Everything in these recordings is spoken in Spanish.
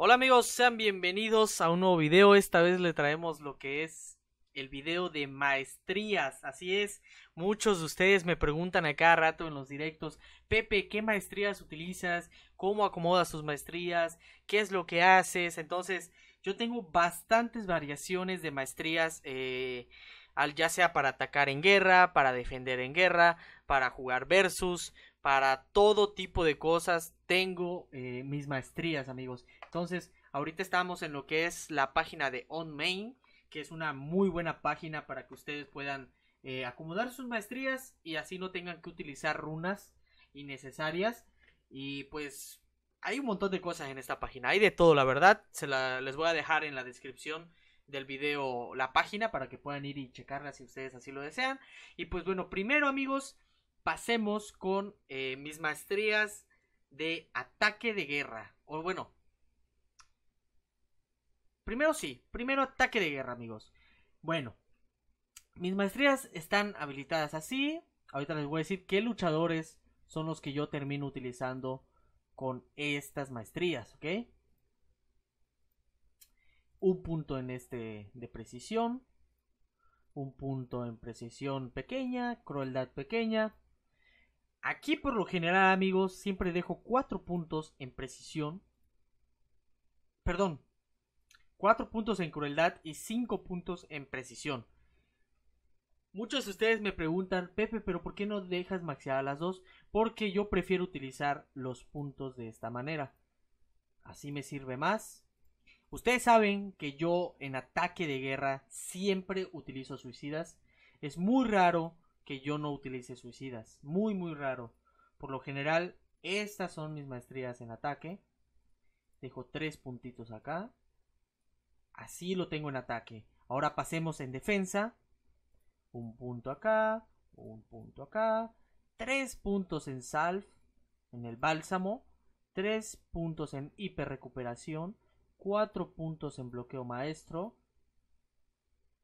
Hola amigos, sean bienvenidos a un nuevo video. Esta vez le traemos lo que es el video de maestrías. Así es, muchos de ustedes me preguntan a cada rato en los directos, Pepe, ¿qué maestrías utilizas? ¿Cómo acomodas tus maestrías? ¿Qué es lo que haces? Entonces, yo tengo bastantes variaciones de maestrías. Eh, ya sea para atacar en guerra, para defender en guerra, para jugar versus, para todo tipo de cosas. Tengo eh, mis maestrías, amigos. Entonces, ahorita estamos en lo que es la página de OnMain, que es una muy buena página para que ustedes puedan eh, acomodar sus maestrías y así no tengan que utilizar runas innecesarias. Y pues hay un montón de cosas en esta página. Hay de todo, la verdad. Se les voy a dejar en la descripción del video la página para que puedan ir y checarla si ustedes así lo desean. Y pues bueno, primero amigos, pasemos con eh, mis maestrías de ataque de guerra. O bueno, primero sí, primero ataque de guerra, amigos. Bueno, mis maestrías están habilitadas así. Ahorita les voy a decir qué luchadores son los que yo termino utilizando con estas maestrías, ¿ok? Un punto en este de precisión. Un punto en precisión pequeña, crueldad pequeña. Aquí por lo general, amigos, siempre dejo 4 puntos en precisión. Perdón. 4 puntos en crueldad y 5 puntos en precisión. Muchos de ustedes me preguntan, Pepe, pero ¿por qué no dejas maxear las dos? Porque yo prefiero utilizar los puntos de esta manera. Así me sirve más. Ustedes saben que yo en ataque de guerra siempre utilizo suicidas. Es muy raro que yo no utilice suicidas. Muy, muy raro. Por lo general, estas son mis maestrías en ataque. Dejo tres puntitos acá. Así lo tengo en ataque. Ahora pasemos en defensa. Un punto acá, un punto acá. Tres puntos en salve, en el bálsamo. Tres puntos en hiperrecuperación. Cuatro puntos en bloqueo maestro.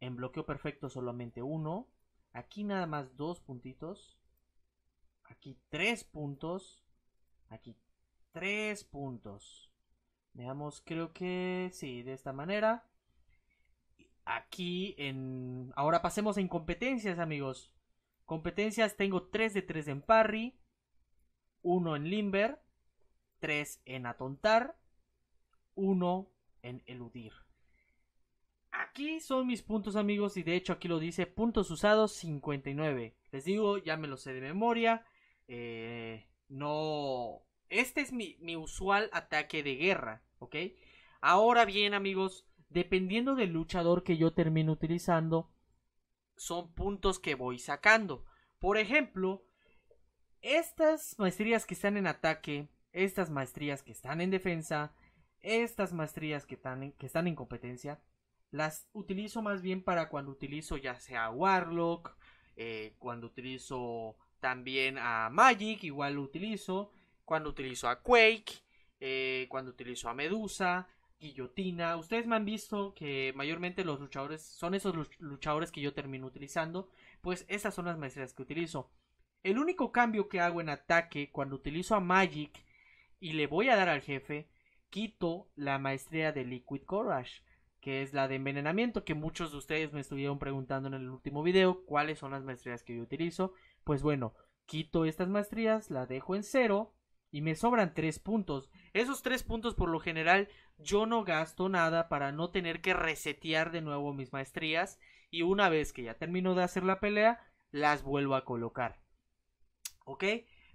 En bloqueo perfecto solamente uno. Aquí nada más dos puntitos. Aquí tres puntos. Aquí tres puntos. Veamos, creo que sí, de esta manera. Aquí en... Ahora pasemos en competencias, amigos. Competencias, tengo tres de tres en parry. uno en limber. 3 en atontar. uno en eludir. Aquí son mis puntos amigos y de hecho aquí lo dice puntos usados 59. Les digo, ya me lo sé de memoria. Eh, no... Este es mi, mi usual ataque de guerra, ¿ok? Ahora bien amigos, dependiendo del luchador que yo termine utilizando, son puntos que voy sacando. Por ejemplo, estas maestrías que están en ataque, estas maestrías que están en defensa, estas maestrías que están que están en competencia, las utilizo más bien para cuando utilizo ya sea Warlock, eh, cuando utilizo también a Magic, igual lo utilizo, cuando utilizo a Quake, eh, cuando utilizo a Medusa, Guillotina. Ustedes me han visto que mayormente los luchadores son esos luchadores que yo termino utilizando, pues esas son las maestrías que utilizo. El único cambio que hago en ataque cuando utilizo a Magic y le voy a dar al jefe, quito la maestría de Liquid Courage que es la de envenenamiento, que muchos de ustedes me estuvieron preguntando en el último video cuáles son las maestrías que yo utilizo. Pues bueno, quito estas maestrías, la dejo en cero y me sobran tres puntos. Esos tres puntos por lo general yo no gasto nada para no tener que resetear de nuevo mis maestrías y una vez que ya termino de hacer la pelea, las vuelvo a colocar. ¿Ok?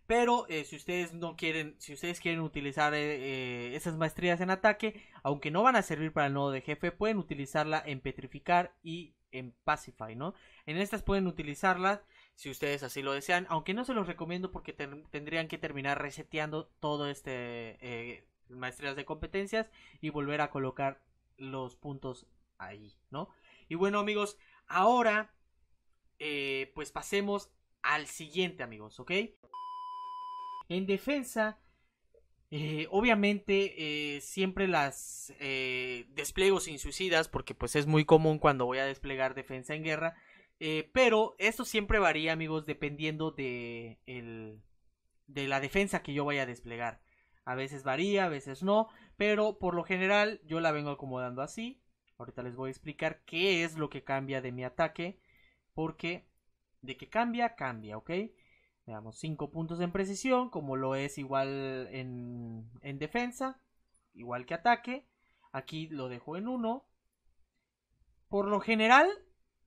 Pero eh, si ustedes no quieren, si ustedes quieren utilizar eh, esas maestrías en ataque, aunque no van a servir para el nodo de jefe, pueden utilizarla en petrificar y en pacify, ¿no? En estas pueden utilizarlas si ustedes así lo desean, aunque no se los recomiendo porque tendrían que terminar reseteando todo este eh, maestrías de competencias y volver a colocar los puntos ahí, ¿no? Y bueno amigos, ahora pues pasemos al siguiente amigos, ¿ok? En defensa, eh, obviamente eh, siempre las eh, despliego sin suicidas porque pues es muy común cuando voy a desplegar defensa en guerra. Eh, pero esto siempre varía amigos dependiendo de, de la defensa que yo vaya a desplegar. A veces varía, a veces no, pero por lo general yo la vengo acomodando así. Ahorita les voy a explicar qué es lo que cambia de mi ataque porque de que cambia, cambia, ¿ok? digamos, 5 puntos en precisión, como lo es igual en, defensa, igual que ataque. Aquí lo dejo en 1. Por lo general,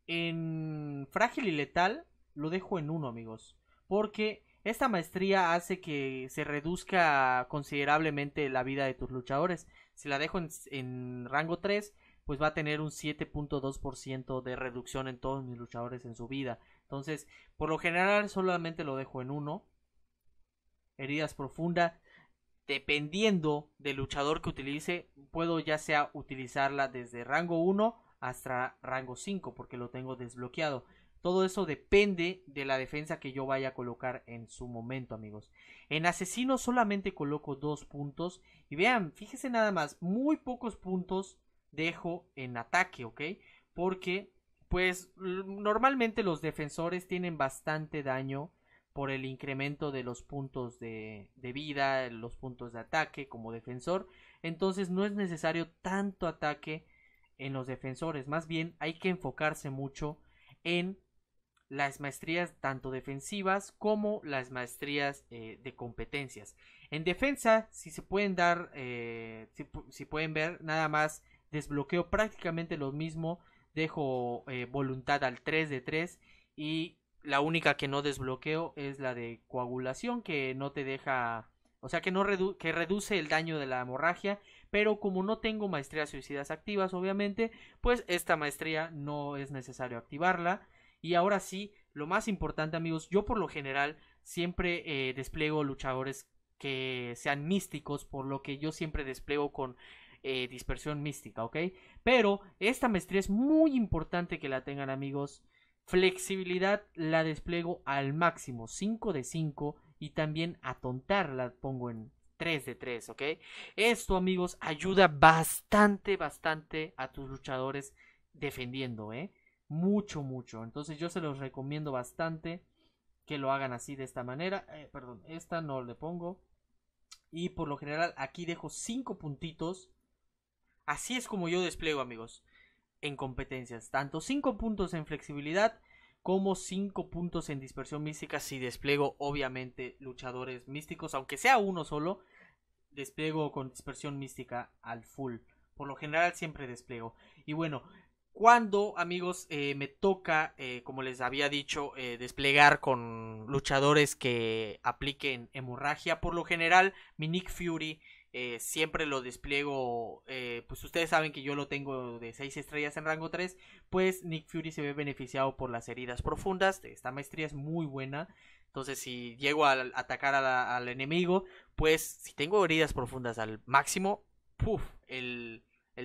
en frágil y letal, lo dejo en 1, amigos. Porque esta maestría hace que se reduzca considerablemente la vida de tus luchadores. Si la dejo en, en rango 3, pues va a tener un 7.2% de reducción en todos mis luchadores en su vida. Entonces, por lo general solamente lo dejo en uno. Heridas profundas. Dependiendo del luchador que utilice, puedo ya sea utilizarla desde rango 1 hasta rango 5 porque lo tengo desbloqueado. Todo eso depende de la defensa que yo vaya a colocar en su momento, amigos. En asesino solamente coloco dos puntos. Y vean, fíjense nada más, muy pocos puntos dejo en ataque, ¿ok? Porque pues normalmente los defensores tienen bastante daño por el incremento de los puntos de, vida, los puntos de ataque como defensor. Entonces no es necesario tanto ataque en los defensores. Más bien hay que enfocarse mucho en las maestrías tanto defensivas como las maestrías eh, de competencias. En defensa, si se pueden dar, eh, si pueden ver, nada más desbloqueo prácticamente lo mismo dejo eh, voluntad al 3 de 3 y la única que no desbloqueo es la de coagulación que no te deja, o sea que, no que reduce el daño de la hemorragia, pero como no tengo maestrías suicidas activas obviamente, pues esta maestría no es necesario activarla. Y ahora sí, lo más importante amigos, yo por lo general siempre eh, despliego luchadores que sean místicos, por lo que yo siempre despliego con eh, dispersión mística, ¿ok? Pero esta maestría es muy importante que la tengan amigos. Flexibilidad la despliego al máximo, 5 de 5 y también atontar la pongo en 3 de 3, ¿ok? Esto amigos ayuda bastante, bastante a tus luchadores defendiendo, ¿eh? Mucho, mucho. Entonces yo se los recomiendo bastante que lo hagan así de esta manera. Eh, perdón, esta no le pongo. Y por lo general aquí dejo 5 puntitos Así es como yo despliego, amigos, en competencias. Tanto 5 puntos en flexibilidad como 5 puntos en dispersión mística si despliego, obviamente, luchadores místicos, aunque sea uno solo, despliego con dispersión mística al full. Por lo general siempre despliego. Y bueno, cuando, amigos, eh, me toca, eh, como les había dicho, eh, desplegar con luchadores que apliquen hemorragia, por lo general, mi Nick Fury eh, siempre lo despliego, eh, pues ustedes saben que yo lo tengo de 6 estrellas en rango 3, pues Nick Fury se ve beneficiado por las heridas profundas, esta maestría es muy buena, entonces si llego a, atacar al enemigo, pues si tengo heridas profundas al máximo, puff, el,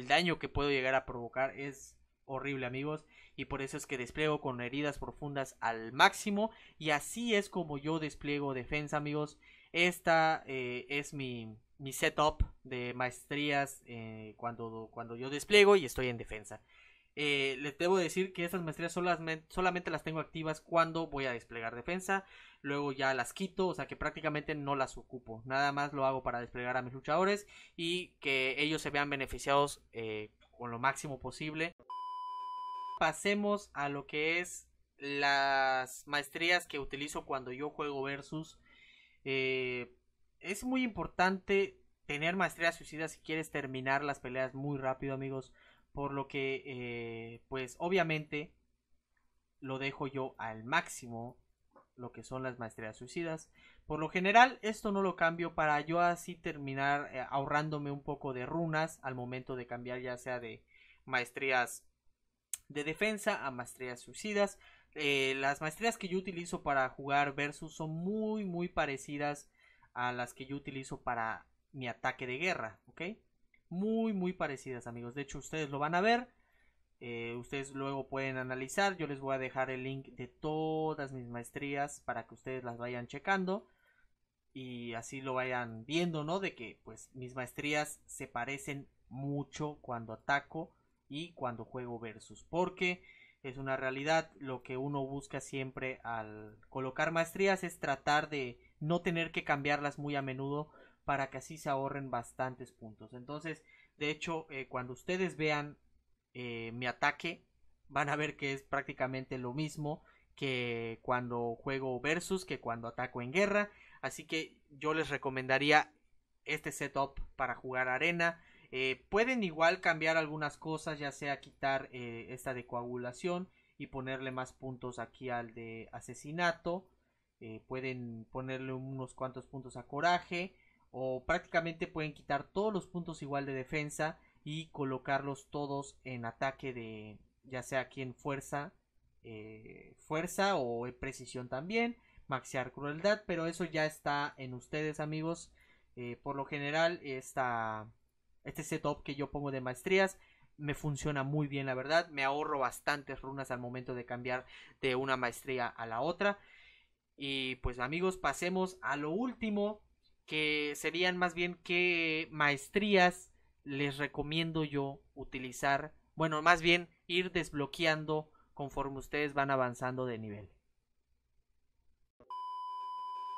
daño que puedo llegar a provocar es horrible amigos y por eso es que despliego con heridas profundas al máximo y así es como yo despliego defensa amigos esta eh, es mi mi setup de maestrías eh, cuando, cuando yo despliego y estoy en defensa. Eh, les debo decir que esas maestrías solamente, solamente las tengo activas cuando voy a desplegar defensa. Luego ya las quito, o sea que prácticamente no las ocupo. Nada más lo hago para desplegar a mis luchadores y que ellos se vean beneficiados eh, con lo máximo posible. Pasemos a lo que es las maestrías que utilizo cuando yo juego versus es muy importante tener maestrías suicidas si quieres terminar las peleas muy rápido, amigos. Por lo que, eh, pues obviamente, lo dejo yo al máximo lo que son las maestrías suicidas. Por lo general, esto no lo cambio para yo así terminar eh, ahorrándome un poco de runas al momento de cambiar ya sea de maestrías de defensa a maestrías suicidas. Eh, las maestrías que yo utilizo para jugar versus son muy muy parecidas a las que yo utilizo para mi ataque de guerra, ¿ok? Muy, muy parecidas, amigos. De hecho, ustedes lo van a ver. Eh, ustedes luego pueden analizar. Yo les voy a dejar el link de todas mis maestrías para que ustedes las vayan checando y así lo vayan viendo, ¿no? De que pues mis maestrías se parecen mucho cuando ataco y cuando juego versus, porque es una realidad lo que uno busca siempre al colocar maestrías es tratar de no tener que cambiarlas muy a menudo para que así se ahorren bastantes puntos. Entonces, de hecho, eh, cuando ustedes vean eh, mi ataque, van a ver que es prácticamente lo mismo que cuando juego versus, que cuando ataco en guerra. Así que yo les recomendaría este setup para jugar arena. Eh, pueden igual cambiar algunas cosas, ya sea quitar esta de coagulación y ponerle más puntos aquí al de asesinato. Eh, pueden ponerle unos cuantos puntos a coraje o prácticamente pueden quitar todos los puntos igual de defensa y colocarlos todos en ataque de ya sea aquí en fuerza eh, fuerza o precisión también maxear crueldad pero eso ya está en ustedes amigos eh, por lo general esta, este setup que yo pongo de maestrías me funciona muy bien la verdad me ahorro bastantes runas al momento de cambiar de una maestría a la otra y pues amigos, pasemos a lo último, que serían más bien qué maestrías les recomiendo yo utilizar. Bueno, más bien ir desbloqueando conforme ustedes van avanzando de nivel.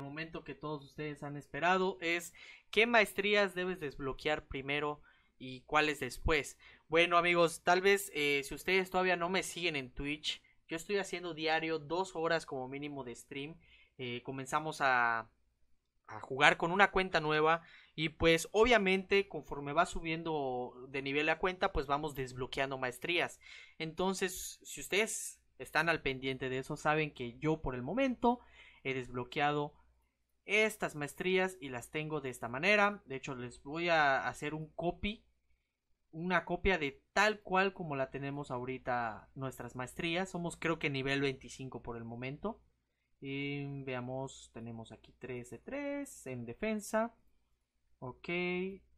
El momento que todos ustedes han esperado es qué maestrías debes desbloquear primero y cuáles después. Bueno amigos, tal vez eh, si ustedes todavía no me siguen en Twitch, yo estoy haciendo diario dos horas como mínimo de stream. Eh, comenzamos a, a jugar con una cuenta nueva y pues obviamente conforme va subiendo de nivel la cuenta pues vamos desbloqueando maestrías. Entonces si ustedes están al pendiente de eso saben que yo por el momento he desbloqueado estas maestrías y las tengo de esta manera. De hecho les voy a hacer un copy una copia de tal cual como la tenemos ahorita nuestras maestrías. Somos creo que nivel 25 por el momento. Y veamos, tenemos aquí 3 de 3 en defensa. Ok,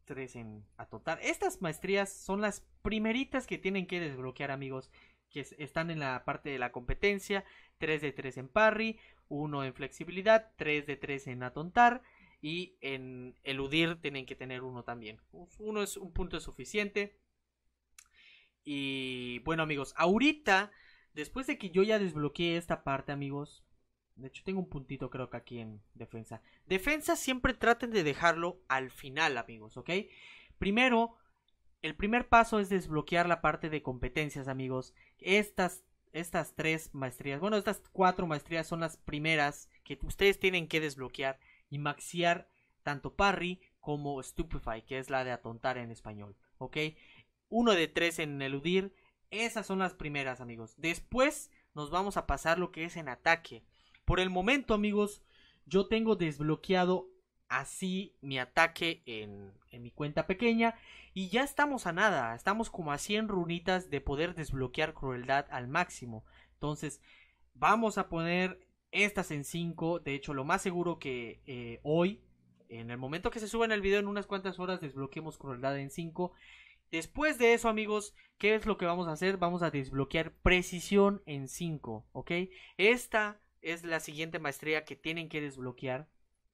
3 en atontar Estas maestrías son las primeritas que tienen que desbloquear amigos. Que están en la parte de la competencia. 3 de 3 en parry, 1 en flexibilidad, 3 de 3 en atontar, y en eludir tienen que tener uno también. Uno es un punto suficiente. Y bueno amigos, ahorita, después de que yo ya desbloqueé esta parte amigos, de hecho tengo un puntito creo que aquí en defensa. Defensa siempre traten de dejarlo al final amigos, ¿ok? Primero, el primer paso es desbloquear la parte de competencias amigos. Estas estas tres maestrías. Bueno, estas cuatro maestrías son las primeras que ustedes tienen que desbloquear y maxiar tanto parry como stupefy, que es la de atontar en español, ¿ok? Uno de tres en eludir, esas son las primeras, amigos. Después nos vamos a pasar lo que es en ataque. Por el momento, amigos, yo tengo desbloqueado así mi ataque en, en mi cuenta pequeña y ya estamos a nada, estamos como a 100 runitas de poder desbloquear crueldad al máximo. Entonces, vamos a poner estas en 5, de hecho lo más seguro que eh, hoy, en el momento que se suba el video, en unas cuantas horas desbloqueemos crueldad en 5. Después de eso, amigos, ¿qué es lo que vamos a hacer? Vamos a desbloquear precisión en 5, ¿ok? Esta es la siguiente maestría que tienen que desbloquear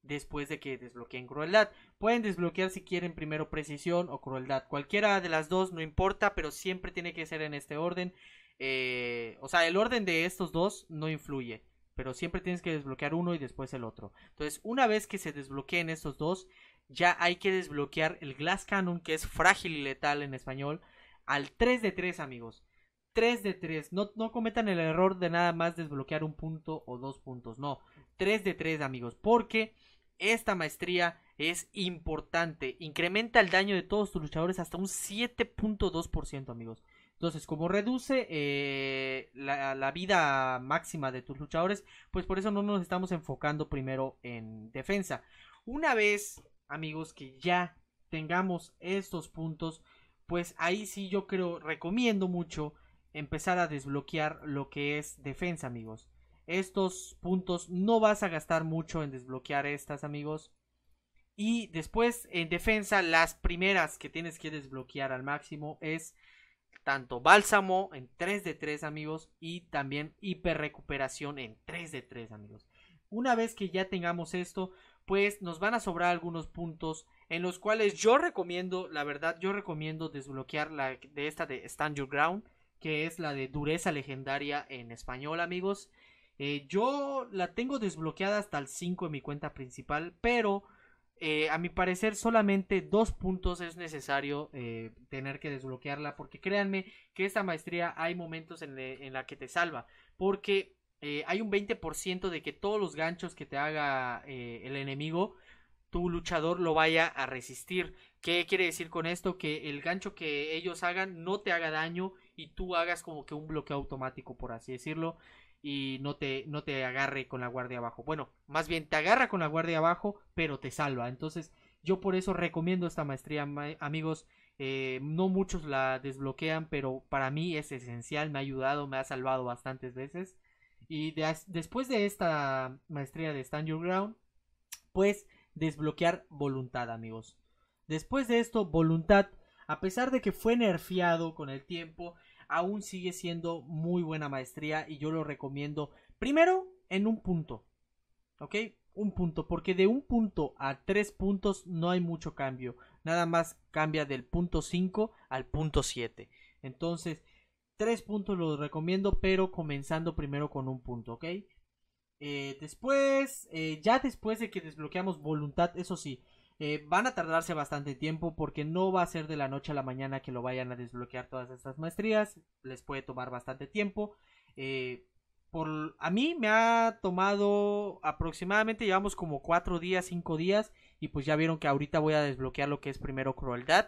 después de que desbloqueen crueldad. Pueden desbloquear si quieren primero precisión o crueldad. Cualquiera de las dos no importa, pero siempre tiene que ser en este orden. Eh, o sea, el orden de estos dos no influye pero siempre tienes que desbloquear uno y después el otro. Entonces, una vez que se desbloqueen estos dos, ya hay que desbloquear el Glass Cannon, que es frágil y letal en español, al 3 de 3, amigos. 3 de 3. No, no cometan el error de nada más desbloquear un punto o dos puntos. No, 3 de 3, amigos. Porque esta maestría es importante. Incrementa el daño de todos tus luchadores hasta un 7.2%, amigos. Entonces, como reduce eh, la, la, vida máxima de tus luchadores, pues por eso no nos estamos enfocando primero en defensa. Una vez, amigos, que ya tengamos estos puntos, pues ahí sí yo creo, recomiendo mucho empezar a desbloquear lo que es defensa, amigos. Estos puntos no vas a gastar mucho en desbloquear estas, amigos. Y después en defensa, las primeras que tienes que desbloquear al máximo es tanto Bálsamo en 3 de 3 amigos y también recuperación en 3 de 3 amigos. Una vez que ya tengamos esto, pues nos van a sobrar algunos puntos en los cuales yo recomiendo, la verdad, yo recomiendo desbloquear la de esta de Stand Your Ground, que es la de dureza legendaria en español amigos. Eh, yo la tengo desbloqueada hasta el 5 en mi cuenta principal, pero eh, a mi parecer, solamente dos puntos es necesario eh, tener que desbloquearla. Porque créanme que esta maestría hay momentos en, la que te salva. Porque eh, hay un 20% de que todos los ganchos que te haga el enemigo, tu luchador lo vaya a resistir. ¿Qué quiere decir con esto? Que el gancho que ellos hagan no te haga daño y tú hagas como que un bloqueo automático, por así decirlo y no te, no te agarre con la guardia abajo. Bueno, más bien te agarra con la guardia abajo, pero te salva. Entonces, yo por eso recomiendo esta maestría, amigos. Eh, no muchos la desbloquean, pero para mí es esencial, me ha ayudado, me ha salvado bastantes veces. Y después de esta maestría de Stand Your Ground, pues desbloquear voluntad, amigos. Después de esto, voluntad, a pesar de que fue nerfeado con el tiempo, aún sigue siendo muy buena maestría y yo lo recomiendo primero en un punto, ¿ok? Un punto, porque de un punto a tres puntos no hay mucho cambio, nada más cambia del punto 5 al punto 7. Entonces, tres puntos los recomiendo, pero comenzando primero con un punto, ¿ok? Eh, después, eh, ya después de que desbloqueamos voluntad, eso sí, eh, van a tardarse bastante tiempo porque no va a ser de la noche a la mañana que lo vayan a desbloquear todas estas maestrías. Les puede tomar bastante tiempo. Eh, por, a mí me ha tomado aproximadamente, llevamos como 4 días, 5 días. Y pues ya vieron que ahorita voy a desbloquear lo que es primero crueldad.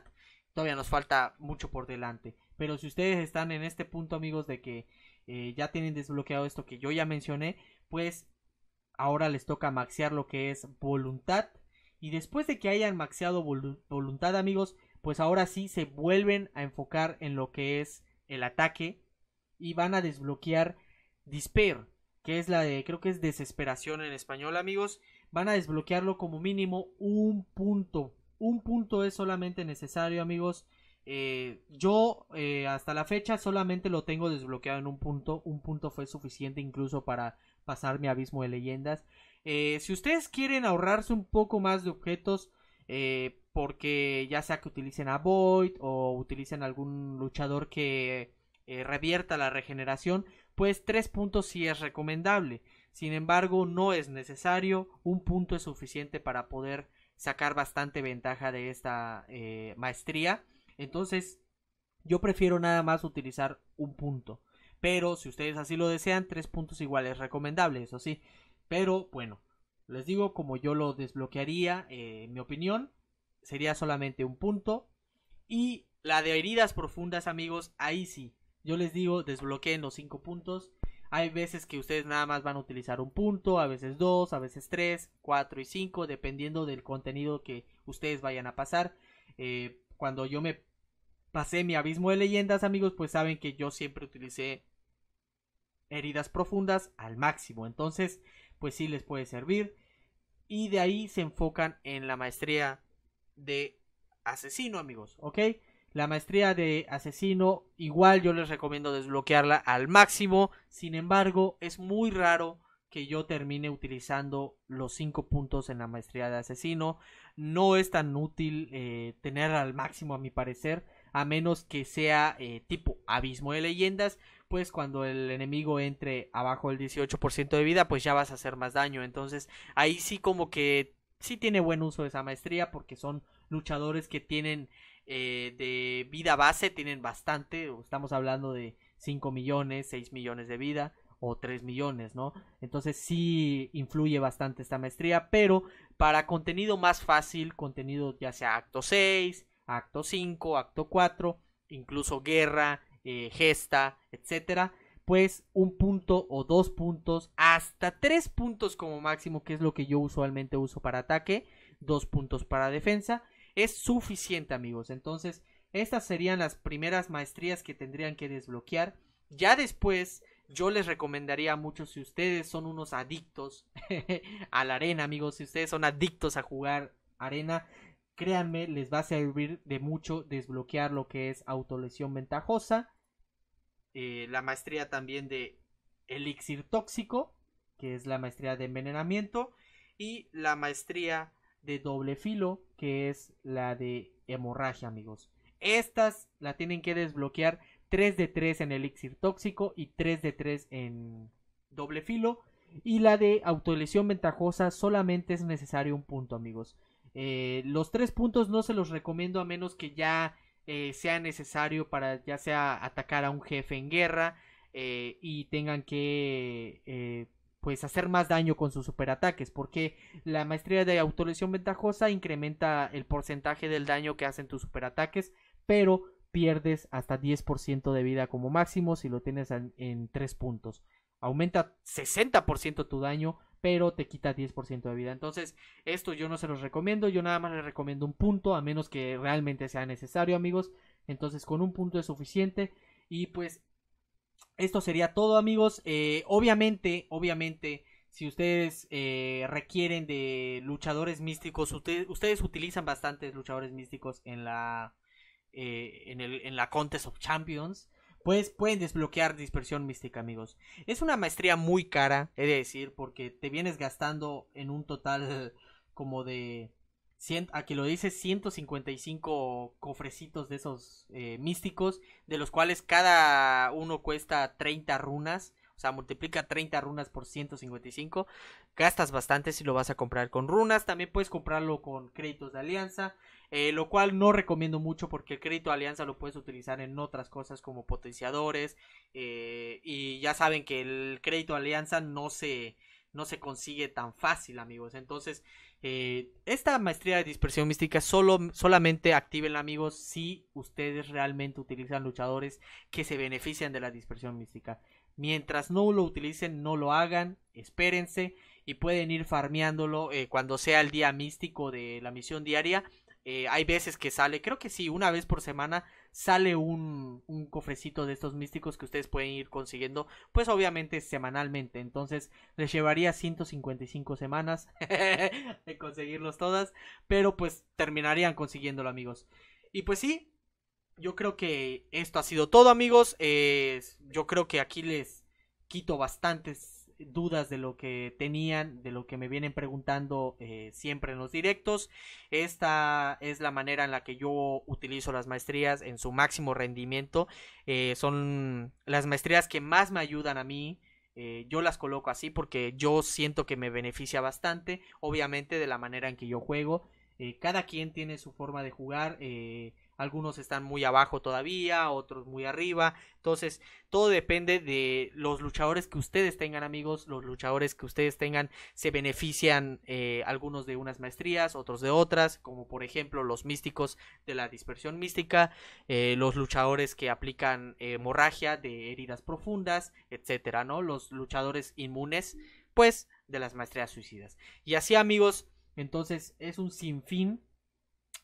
Todavía nos falta mucho por delante. Pero si ustedes están en este punto, amigos, de que eh, ya tienen desbloqueado esto que yo ya mencioné, pues ahora les toca maxear lo que es voluntad y después de que hayan maxeado voluntad, amigos, pues ahora sí se vuelven a enfocar en lo que es el ataque y van a desbloquear Despair, que es la de, creo que es desesperación en español, amigos. Van a desbloquearlo como mínimo un punto. Un punto es solamente necesario, amigos. Eh, yo eh, hasta la fecha solamente lo tengo desbloqueado en un punto. Un punto fue suficiente incluso para pasar mi abismo de leyendas. Eh, si ustedes quieren ahorrarse un poco más de objetos, eh, porque ya sea que utilicen a Void o utilicen algún luchador que eh, revierta la regeneración, pues tres puntos sí es recomendable. Sin embargo, no es necesario, un punto es suficiente para poder sacar bastante ventaja de esta maestría. Entonces, yo prefiero nada más utilizar un punto. Pero si ustedes así lo desean, tres puntos igual es recomendable, eso sí. Pero bueno, les digo como yo lo desbloquearía, eh, en mi opinión, sería solamente un punto. Y la de heridas profundas, amigos, ahí sí. Yo les digo, desbloqueen los cinco puntos. Hay veces que ustedes nada más van a utilizar un punto, a veces dos, a veces tres, cuatro y cinco, dependiendo del contenido que ustedes vayan a pasar. Eh, cuando yo me pasé mi abismo de leyendas, amigos, pues saben que yo siempre utilicé heridas profundas al máximo. Entonces, pues sí les puede servir. Y de ahí se enfocan en la maestría de asesino, amigos, ¿ok? La maestría de asesino, igual yo les recomiendo desbloquearla al máximo. Sin embargo, es muy raro que yo termine utilizando los cinco puntos en la maestría de asesino. No es tan útil tenerla eh, tener al máximo, a mi parecer a menos que sea eh, tipo abismo de leyendas, pues cuando el enemigo entre abajo del 18% de vida, pues ya vas a hacer más daño. Entonces ahí sí como que sí tiene buen uso de esa maestría porque son luchadores que tienen eh, de vida base, tienen bastante, estamos hablando de 5 millones, 6 millones de vida o 3 millones, ¿no? Entonces sí influye bastante esta maestría, pero para contenido más fácil, contenido ya sea acto 6, acto 5, acto 4, incluso guerra, eh, gesta, etcétera, pues un punto o dos puntos, hasta tres puntos como máximo, que es lo que yo usualmente uso para ataque, dos puntos para defensa, es suficiente amigos. Entonces, estas serían las primeras maestrías que tendrían que desbloquear. Ya después, yo les recomendaría mucho si ustedes son unos adictos a la arena, amigos, si ustedes son adictos a jugar arena, créanme, les va a servir de mucho desbloquear lo que es autolesión ventajosa. Eh, la maestría también de elixir tóxico, que es la maestría de envenenamiento. Y la maestría de doble filo, que es la de hemorragia, amigos. Estas la tienen que desbloquear 3 de 3 en elixir tóxico y 3 de 3 en doble filo. Y la de autolesión ventajosa solamente es necesario un punto, amigos. Eh, los tres puntos no se los recomiendo a menos que ya eh, sea necesario para ya sea atacar a un jefe en guerra eh, y tengan que pues hacer más daño con sus superataques porque la maestría de autolesión ventajosa incrementa el porcentaje del daño que hacen tus superataques pero pierdes hasta 10% de vida como máximo si lo tienes en, en puntos aumenta 60% tu daño pero te quita 10% de vida. Entonces, esto yo no se los recomiendo, yo nada más les recomiendo un punto, a menos que realmente sea necesario, amigos. Entonces, con un punto es suficiente. Y pues, esto sería todo, amigos. Eh, obviamente, obviamente, si ustedes eh, requieren de luchadores místicos, ustedes utilizan bastantes luchadores místicos en la, eh, en, el, en la Contest of Champions pues pueden desbloquear dispersión mística, amigos. Es una maestría muy cara, he de decir, porque te vienes gastando en un total como de... aquí ah, lo dice 155 cofrecitos de esos eh, místicos, de los cuales cada uno cuesta 30 runas. O sea, multiplica 30 runas por 155. Gastas bastante si lo vas a comprar con runas. También puedes comprarlo con créditos de alianza. Eh, lo cual no recomiendo mucho porque el crédito alianza lo puedes utilizar en otras cosas como potenciadores eh, y ya saben que el crédito alianza no se, no se consigue tan fácil amigos entonces eh, esta maestría de dispersión mística solo, solamente activen amigos si ustedes realmente utilizan luchadores que se benefician de la dispersión mística mientras no lo utilicen no lo hagan espérense y pueden ir farmeándolo cuando sea el día místico de la misión diaria. Eh, hay veces que sale, creo que sí, una vez por semana sale un, cofrecito de estos místicos que ustedes pueden ir consiguiendo, pues obviamente semanalmente. Entonces les llevaría 155 semanas de conseguirlos todas, pero pues terminarían consiguiéndolo amigos. Y pues sí, yo creo que esto ha sido todo amigos. Eh, yo creo que aquí les quito bastantes dudas de lo que tenían, de lo que me vienen preguntando eh, siempre en los directos. Esta es la manera en la que yo utilizo las maestrías en su máximo rendimiento. Eh, son las maestrías que más me ayudan a mí. Eh, yo las coloco así porque yo siento que me beneficia bastante, obviamente de la manera en que yo juego. cada quien tiene su forma de jugar algunos están muy abajo todavía, otros muy arriba. Entonces, todo depende de los luchadores que ustedes tengan, amigos. Los luchadores que ustedes tengan se benefician eh, algunos de unas maestrías, otros de otras, como por ejemplo los místicos de la dispersión mística, eh, los luchadores que aplican hemorragia de heridas profundas, etcétera, ¿no? Los luchadores inmunes, pues, de las maestrías suicidas. Y así, amigos, entonces es un sinfín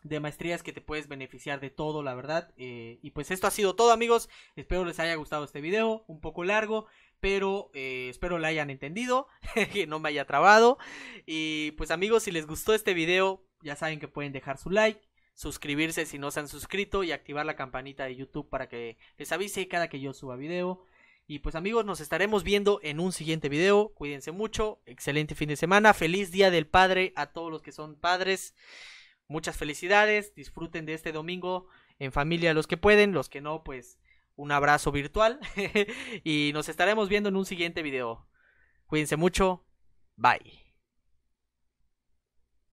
de maestrías que te puedes beneficiar de todo, la verdad. Eh, y pues esto ha sido todo, amigos. Espero les haya gustado este video, un poco largo, pero eh, espero lo hayan entendido, que no me haya trabado. Y pues amigos, si les gustó este video, ya saben que pueden dejar su like. Suscribirse si no se han suscrito y activar la campanita de YouTube para que les avise cada que yo suba video. Y pues amigos, nos estaremos viendo en un siguiente video. Cuídense mucho. Excelente fin de semana. Feliz Día del Padre a todos los que son padres muchas felicidades, disfruten de este domingo en familia los que pueden, los que no, pues un abrazo virtual y nos estaremos viendo en un siguiente video. Cuídense mucho, bye.